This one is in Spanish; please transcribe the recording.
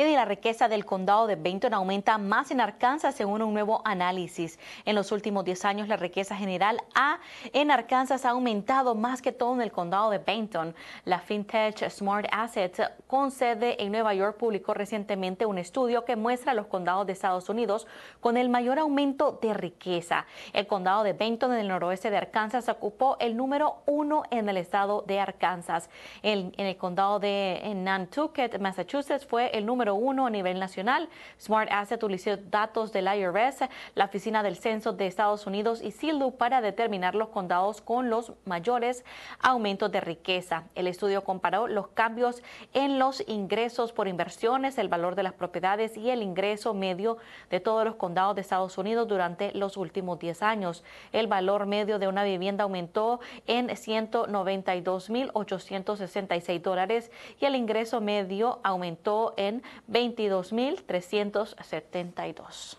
y de la riqueza del condado de Benton aumenta más en Arkansas según un nuevo análisis. En los últimos 10 años la riqueza general A en Arkansas ha aumentado más que todo en el condado de Benton. La FinTech Smart Assets con sede en Nueva York publicó recientemente un estudio que muestra los condados de Estados Unidos con el mayor aumento de riqueza. El condado de Benton en el noroeste de Arkansas ocupó el número uno en el estado de Arkansas. en el condado de Nantucket, Massachusetts, fue el número uno a nivel nacional. Smart Asset utilizó datos del IRS, la Oficina del Censo de Estados Unidos y Sildu para determinar los condados con los mayores aumentos de riqueza. El estudio comparó los cambios en los ingresos por inversiones, el valor de las propiedades y el ingreso medio de todos los condados de Estados Unidos durante los últimos 10 años. El valor medio de una vivienda aumentó en 192.866 dólares y el ingreso medio aumentó en Veintidós mil trescientos setenta y dos.